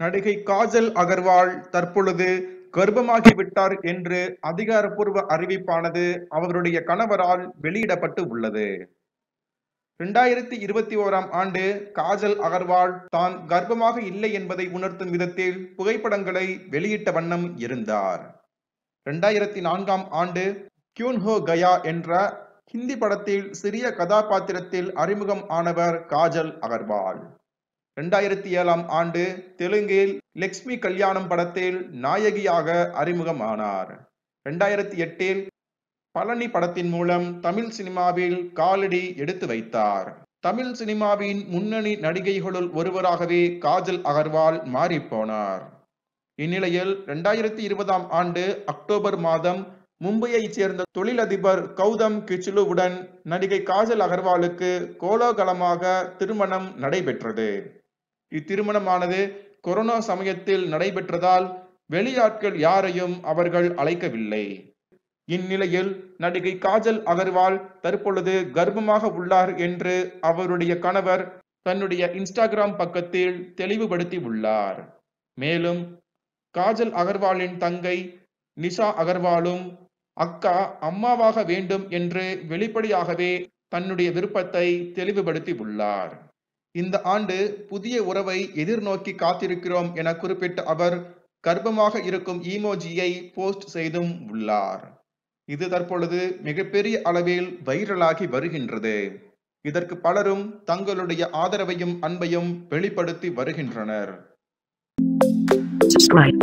நடிகை காஜல் அகர்வால் தற்பொழுது கர்ப்பமாகிவிட்டார் என்று அதிகாரப்பூர்வ அறிவிப்பானது அவருடைய கணவரால் வெளியிடப்பட்டு உள்ளது இரண்டாயிரத்தி இருபத்தி ஓராம் ஆண்டு காஜல் அகர்வால் தான் கர்ப்பமாக இல்லை என்பதை உணர்த்தும் விதத்தில் புகைப்படங்களை வெளியிட்ட வண்ணம் இருந்தார் இரண்டாயிரத்தி நான்காம் ஆண்டு கியூன்ஹோ கயா என்ற ஹிந்தி படத்தில் சிறிய கதாபாத்திரத்தில் அறிமுகம் ஆனவர் காஜல் அகர்வால் ரெண்டாயிரத்தி ஏழாம் ஆண்டு தெலுங்கில் லக்ஷ்மி கல்யாணம் படத்தில் நாயகியாக அறிமுகமானார் ரெண்டாயிரத்தி எட்டில் பழனி படத்தின் மூலம் தமிழ் சினிமாவில் காலடி எடுத்து வைத்தார் தமிழ் சினிமாவின் முன்னணி நடிகைகளுள் ஒருவராகவே காஜல் அகர்வால் மாறிப்போனார் இந்நிலையில் இரண்டாயிரத்தி இருபதாம் ஆண்டு அக்டோபர் மாதம் மும்பையைச் சேர்ந்த தொழிலதிபர் கௌதம் கிச்சுலுவுடன் நடிகை காஜல் அகர்வாலுக்கு கோலாகலமாக திருமணம் நடைபெற்றது இத்திருமணமானது கொரோனா சமயத்தில் நடைபெற்றதால் வெளியாட்கள் யாரையும் அவர்கள் அழைக்கவில்லை இந்நிலையில் நடிகை காஜல் அகர்வால் தற்பொழுது கர்ப்பமாக உள்ளார் என்று அவருடைய கணவர் தன்னுடைய இன்ஸ்டாகிராம் பக்கத்தில் தெளிவுபடுத்தி உள்ளார் மேலும் காஜல் அகர்வாலின் தங்கை நிஷா அகர்வாலும் அக்கா அம்மாவாக வேண்டும் என்று வெளிப்படையாகவே தன்னுடைய விருப்பத்தை தெளிவுபடுத்தி உள்ளார் இந்த ஆண்டு புதிய உறவை எதிர்நோக்கி காத்திருக்கிறோம் என குறிப்பிட்ட அவர் கர்ப்பமாக இருக்கும் ஈமோஜியை போஸ்ட் செய்தும் உள்ளார் இது தற்பொழுது மிகப்பெரிய அளவில் வைரலாகி வருகின்றது இதற்கு பலரும் தங்களுடைய ஆதரவையும் அன்பையும் வெளிப்படுத்தி வருகின்றனர் Subscribe,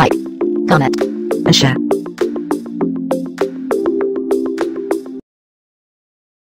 like, comment, and share.